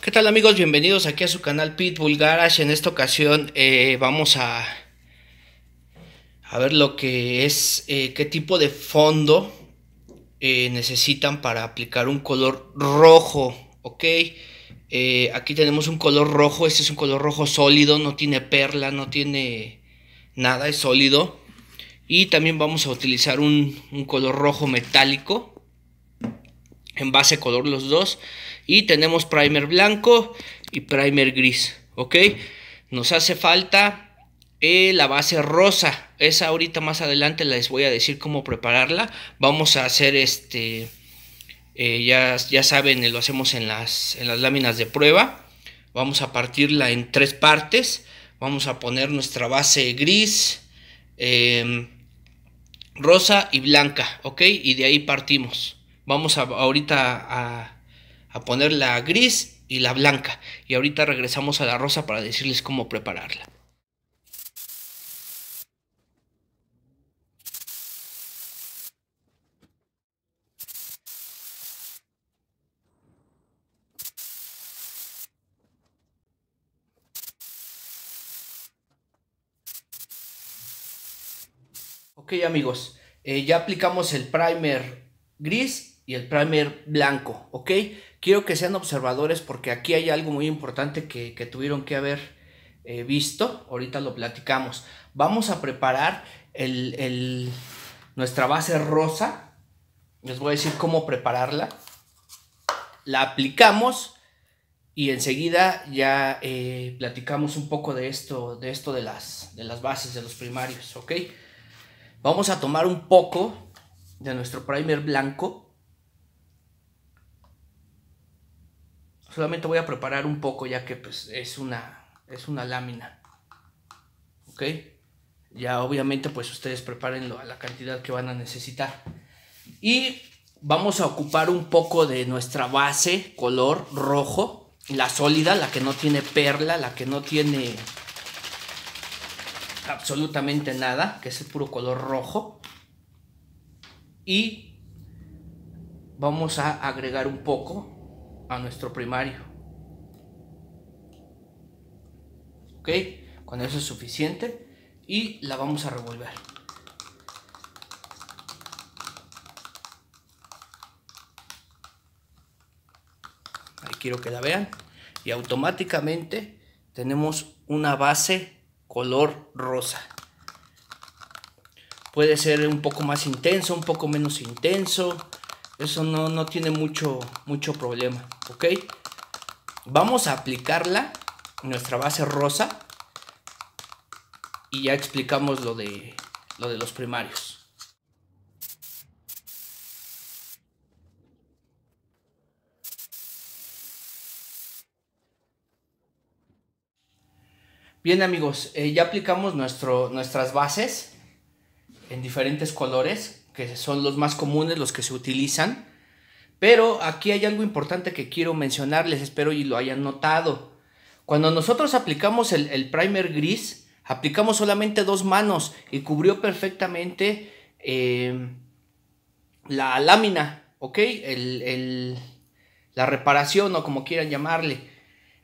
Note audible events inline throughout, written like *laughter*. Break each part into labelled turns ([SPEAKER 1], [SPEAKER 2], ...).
[SPEAKER 1] ¿Qué tal amigos? Bienvenidos aquí a su canal Pitbull Garage. En esta ocasión eh, vamos a, a ver lo que es, eh, qué tipo de fondo eh, necesitan para aplicar un color rojo, ¿ok? aquí tenemos un color rojo, este es un color rojo sólido, no tiene perla, no tiene nada, es sólido. Y también vamos a utilizar un, color rojo metálico. En base color los dos. Y tenemos primer blanco y primer gris. ¿Ok? Nos hace falta eh, la base rosa. Esa ahorita más adelante les voy a decir cómo prepararla. Vamos a hacer este... Eh, ya, ya, saben, lo hacemos en las, en las láminas de prueba. Vamos a partirla en tres partes. Vamos a poner nuestra base gris Em, rosa y blanca, ¿ok? Y de ahí partimos. Vamos a, ahorita a, a poner la gris y la blanca. Y ahorita regresamos a la rosa para decirles cómo prepararla. Ok amigos, eh, ya aplicamos el primer gris y el primer blanco, ¿ok? Quiero que sean observadores porque aquí hay algo muy importante que, tuvieron que haber eh, visto, ahorita lo platicamos. Vamos a preparar el, nuestra base rosa, les voy a decir cómo prepararla. La aplicamos y enseguida ya eh, platicamos un poco de esto, de esto de las, de las bases, de los primarios, ¿ok? Vamos a tomar un poco de nuestro primer blanco. Solamente voy a preparar un poco ya que pues, es, una, es una lámina. ¿Ok? Ya obviamente pues ustedes prepárenlo a la cantidad que van a necesitar. Y vamos a ocupar un poco de nuestra base color rojo. La sólida, la que no tiene perla, la que no tiene absolutamente nada, que es el puro color rojo. Y vamos a agregar un poco a nuestro primario. Ok, con eso es suficiente. Y la vamos a revolver. Ahí quiero que la vean. Y automáticamente tenemos una base color rosa. Puede ser un poco más intenso, un poco menos intenso. Eso no, tiene mucho, mucho problema, ¿ok? Vamos a aplicarla, nuestra base rosa. Y ya explicamos lo de, lo de los primarios. Bien amigos, eh, ya aplicamos nuestro, nuestras bases en diferentes colores, que son los más comunes, los que se utilizan. Pero aquí hay algo importante que quiero mencionarles, espero y lo hayan notado. Cuando nosotros aplicamos el, primer gris, aplicamos solamente dos manos y cubrió perfectamente em, la lámina, ¿ok? la reparación o como quieran llamarle.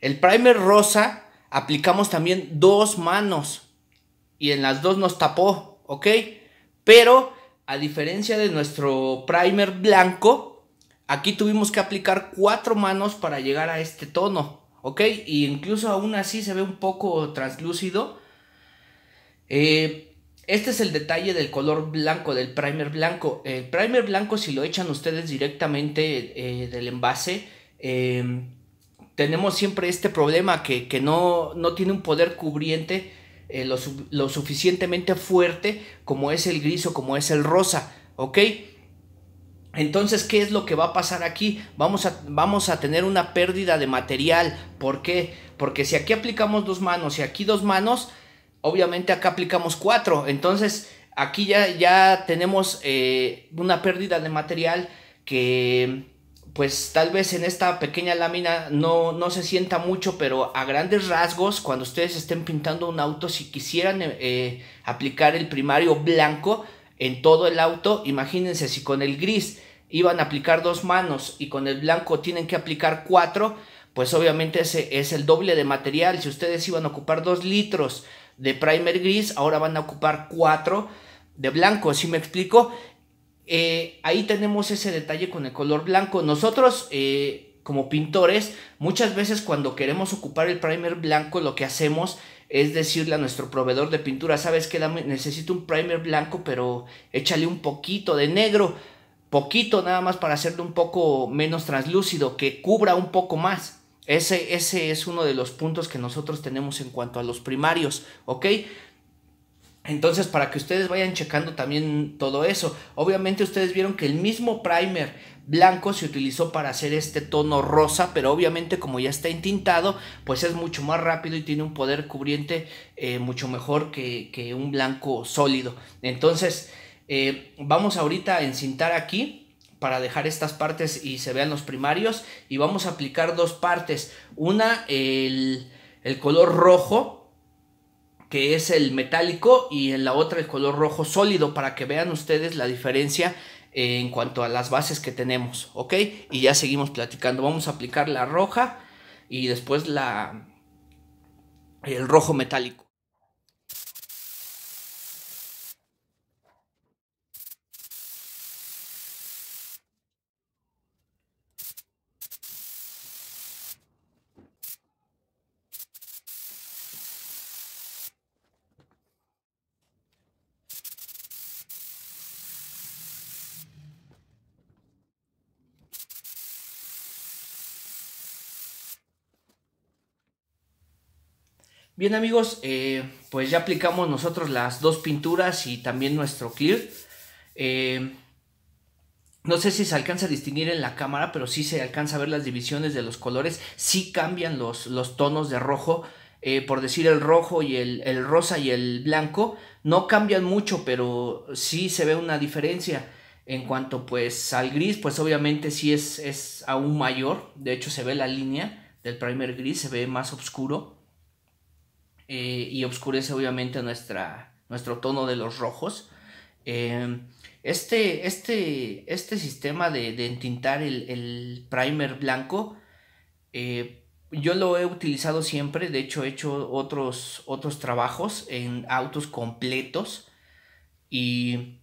[SPEAKER 1] El primer rosa aplicamos también dos manos y en las dos nos tapó, ¿ok? Pero a diferencia de nuestro primer blanco, aquí tuvimos que aplicar cuatro manos para llegar a este tono, ¿ok? Y incluso aún así se ve un poco translúcido. Eh, este es el detalle del color blanco, del primer blanco. El primer blanco si lo echan ustedes directamente eh, del envase, eh, tenemos siempre este problema que, no, no, tiene un poder cubriente eh, lo, suficientemente fuerte como es el gris o como es el rosa, ¿ok? Entonces, ¿qué es lo que va a pasar aquí? Vamos a, vamos a tener una pérdida de material. ¿Por qué? Porque si aquí aplicamos dos manos y aquí dos manos, obviamente acá aplicamos cuatro. Entonces, aquí ya, ya tenemos eh, una pérdida de material que pues tal vez en esta pequeña lámina no, no, se sienta mucho, pero a grandes rasgos, cuando ustedes estén pintando un auto, si quisieran eh, eh, aplicar el primario blanco en todo el auto, imagínense si con el gris iban a aplicar dos manos y con el blanco tienen que aplicar cuatro, pues obviamente ese es el doble de material. Si ustedes iban a ocupar dos litros de primer gris, ahora van a ocupar cuatro de blanco, si me explico? Eh, ahí tenemos ese detalle con el color blanco. Nosotros, eh, como pintores, muchas veces cuando queremos ocupar el primer blanco, lo que hacemos es decirle a nuestro proveedor de pintura, sabes que necesito un primer blanco, pero échale un poquito de negro, poquito nada más para hacerlo un poco menos translúcido, que cubra un poco más. Ese, ese es uno de los puntos que nosotros tenemos en cuanto a los primarios, ¿ok? Entonces, para que ustedes vayan checando también todo eso. Obviamente ustedes vieron que el mismo primer blanco se utilizó para hacer este tono rosa, pero obviamente como ya está intintado. pues es mucho más rápido y tiene un poder cubriente eh, mucho mejor que, un blanco sólido. Entonces, eh, vamos ahorita a encintar aquí para dejar estas partes y se vean los primarios y vamos a aplicar dos partes. Una, el, el color rojo que es el metálico y en la otra el color rojo sólido para que vean ustedes la diferencia eh, en cuanto a las bases que tenemos, ¿ok? Y ya seguimos platicando. Vamos a aplicar la roja y después la el rojo metálico. Bien amigos, eh, pues ya aplicamos nosotros las dos pinturas y también nuestro clear. Eh, no sé si se alcanza a distinguir en la cámara, pero sí se alcanza a ver las divisiones de los colores. Sí cambian los, los tonos de rojo. Eh, por decir el rojo y el, rosa y el blanco, no cambian mucho, pero sí se ve una diferencia. En cuanto pues al gris, pues obviamente sí es, es aún mayor. De hecho se ve la línea del primer gris, se ve más oscuro. Eh, y oscurece obviamente nuestro tono de los rojos. Eh, este, este, este, sistema de, de entintar el, primer blanco, eh, yo lo he utilizado siempre, de hecho he hecho otros, otros trabajos en autos completos y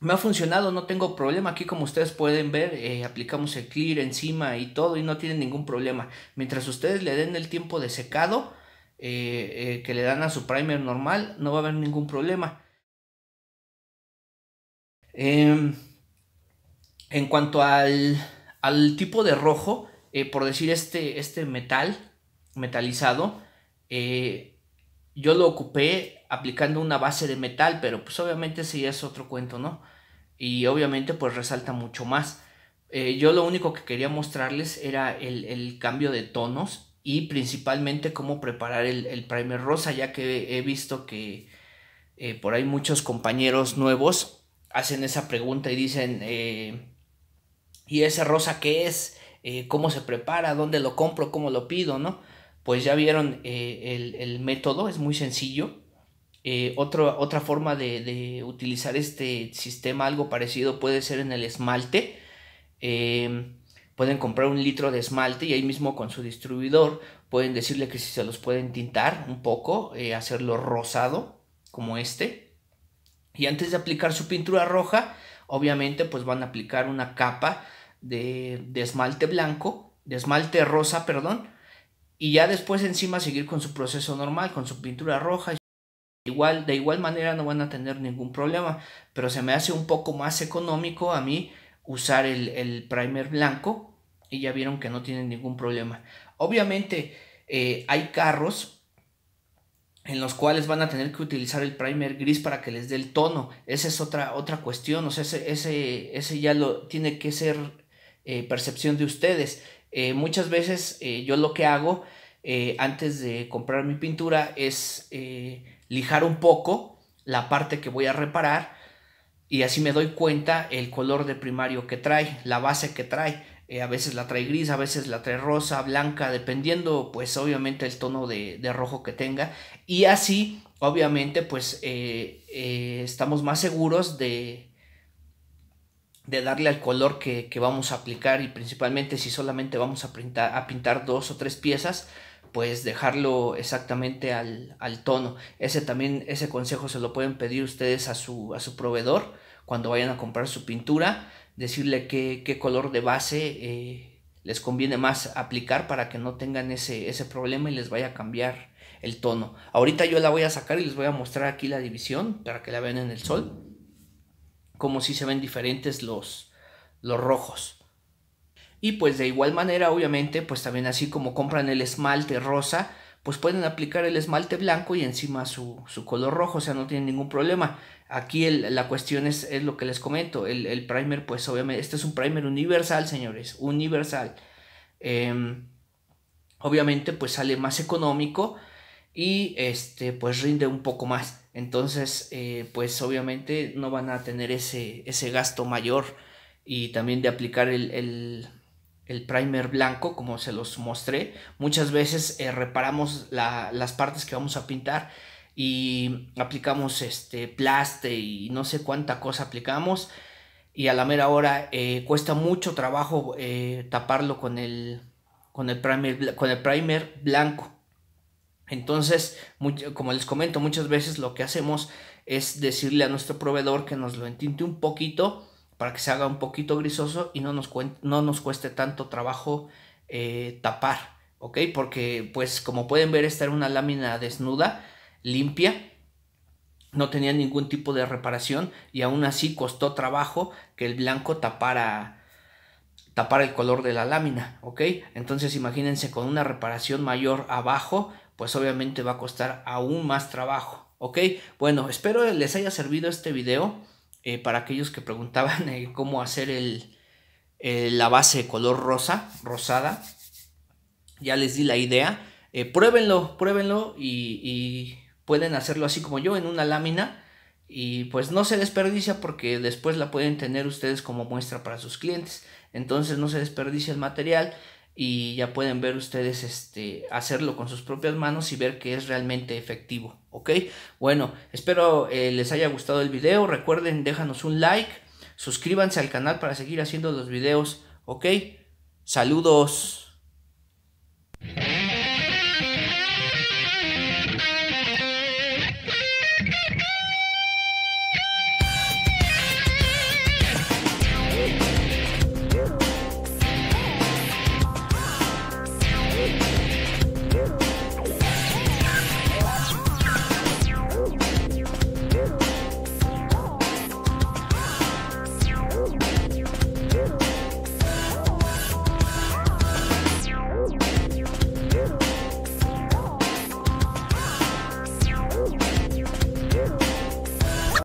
[SPEAKER 1] me ha funcionado, no tengo problema. Aquí como ustedes pueden ver, aplicamos el clear encima y todo y no tiene ningún problema. Mientras ustedes le den el tiempo de secado, eh, eh, que le dan a su primer normal, no va a haber ningún problema. Em, en cuanto al, al, tipo de rojo, eh, por decir este, este metal metalizado, yo lo ocupé aplicando una base de metal, pero pues obviamente si es otro cuento, ¿no? Y obviamente pues resalta mucho más. yo lo único que quería mostrarles era el, el cambio de tonos y principalmente cómo preparar el, primer rosa, ya que he visto que eh, por ahí muchos compañeros nuevos hacen esa pregunta y dicen, eh, ¿y ese rosa qué es? Eh, ¿Cómo se prepara? ¿Dónde lo compro? ¿Cómo lo pido? ¿No? Pues ya vieron el, método, es muy sencillo. otra forma de, utilizar este sistema, algo parecido, puede ser en el esmalte pueden comprar un litro de esmalte y ahí mismo con su distribuidor pueden decirle que si se los pueden tintar un poco, eh, hacerlo rosado como este. Y antes de aplicar su pintura roja, obviamente pues van a aplicar una capa de, esmalte blanco, de esmalte rosa, perdón. Y ya después encima seguir con su proceso normal, con su pintura roja. Igual, de igual manera no van a tener ningún problema, pero se me hace un poco más económico a mí usar el, primer blanco y ya vieron que no tienen ningún problema. Obviamente eh, hay carros en los cuales van a tener que utilizar el primer gris para que les dé el tono. Esa es otra, otra cuestión, o sea, ese, ese, ya lo tiene que ser eh, percepción de ustedes. Eh, muchas veces yo lo que hago antes de comprar mi pintura es lijar un poco la parte que voy a reparar y así me doy cuenta el color de primario que trae, la base que trae. Eh, a veces la trae gris, a veces la trae rosa, blanca, dependiendo pues obviamente el tono de, rojo que tenga. Y así obviamente pues eh, eh, estamos más seguros de, de darle al color que, que, vamos a aplicar y principalmente si solamente vamos a pintar, a pintar dos o tres piezas pues dejarlo exactamente al, tono. Ese también, ese consejo se lo pueden pedir ustedes a su, proveedor cuando vayan a comprar su pintura, decirle qué, qué color de base eh, les conviene más aplicar para que no tengan ese, ese problema y les vaya a cambiar el tono. Ahorita yo la voy a sacar y les voy a mostrar aquí la división para que la vean en el sol, como si se ven diferentes los, los rojos. Y pues de igual manera, obviamente, pues también así como compran el esmalte rosa, pues pueden aplicar el esmalte blanco y encima su, color rojo, o sea, no tienen ningún problema. Aquí la cuestión es, lo que les comento, el, primer, pues obviamente, este es un primer universal, señores, universal. Em, obviamente, pues sale más económico y este, pues rinde un poco más. Entonces, eh, pues obviamente no van a tener ese, ese gasto mayor y también de aplicar el el primer blanco, como se los mostré. Muchas veces eh, reparamos las partes que vamos a pintar y aplicamos este plaste y no sé cuánta cosa aplicamos y a la mera hora eh, cuesta mucho trabajo eh, taparlo con el con el primer con el primer blanco entonces como les comento muchas veces lo que hacemos es decirle a nuestro proveedor que nos lo entinte un poquito para que se haga un poquito grisoso y no nos, cueste tanto trabajo eh, tapar, ¿ok? Porque pues como pueden ver esta era una lámina desnuda, limpia, no tenía ningún tipo de reparación y aún así costó trabajo que el blanco tapara tapar el color de la lámina, ¿ok? Entonces imagínense con una reparación mayor abajo, pues obviamente va a costar aún más trabajo, ¿ok? Bueno, espero les haya servido este video. Eh, para aquellos que preguntaban *laughs* eh, cómo hacer el, eh, la base color rosa, rosada, ya les di la idea. pruébenlo, pruébenlo y, y, pueden hacerlo así como yo en una lámina y pues no se desperdicia porque después la pueden tener ustedes como muestra para sus clientes. Entonces no se desperdicia el material y ya pueden ver ustedes este hacerlo con sus propias manos y ver que es realmente efectivo ok bueno espero eh, les haya gustado el video recuerden déjanos un like suscríbanse al canal para seguir haciendo los videos ok saludos